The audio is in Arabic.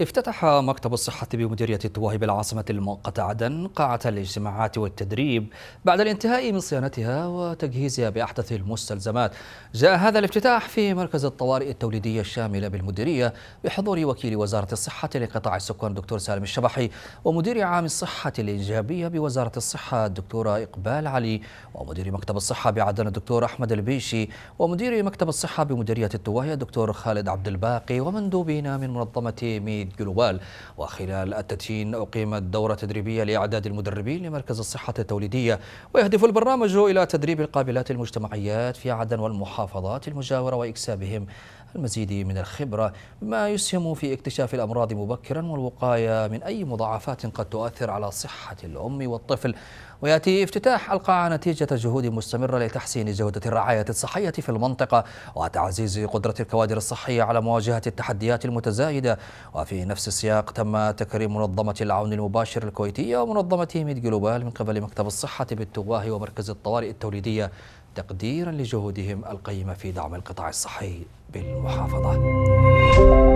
افتتح مكتب الصحة بمديرية التواه بالعاصمة المؤقتة عدن قاعة الاجتماعات والتدريب بعد الانتهاء من صيانتها وتجهيزها بأحدث المستلزمات جاء هذا الافتتاح في مركز الطوارئ التوليدية الشاملة بالمديرية بحضور وكيل وزارة الصحة لقطاع السكان دكتور سالم الشبحي ومدير عام الصحة الإنجابية بوزارة الصحة الدكتورة إقبال علي ومدير مكتب الصحة بعدن الدكتور أحمد البيشي ومدير مكتب الصحة بمديرية الطواهي الدكتور خالد عبد الباقي ومندوبين من منظمة ميد تحديد جلوبال وخلال التدشين أقيمت دورة تدريبية لإعداد المدربين لمركز الصحة التوليدية ويهدف البرنامج إلى تدريب القابلات المجتمعيات في عدن والمحافظات المجاورة وإكسابهم المزيد من الخبرة ما يسهم في اكتشاف الأمراض مبكرا والوقاية من أي مضاعفات قد تؤثر على صحة الأم والطفل ويأتي افتتاح القاعة نتيجة جهود مستمرة لتحسين جودة الرعاية الصحية في المنطقة وتعزيز قدرة الكوادر الصحية على مواجهة التحديات المتزايدة وفي نفس السياق تم تكريم منظمة العون المباشر الكويتية ومنظمة ميد جلوبال من قبل مكتب الصحة بالتواه ومركز الطوارئ التوليدية تقديرا لجهودهم القيمة في دعم القطاع الصحي بالمحافظة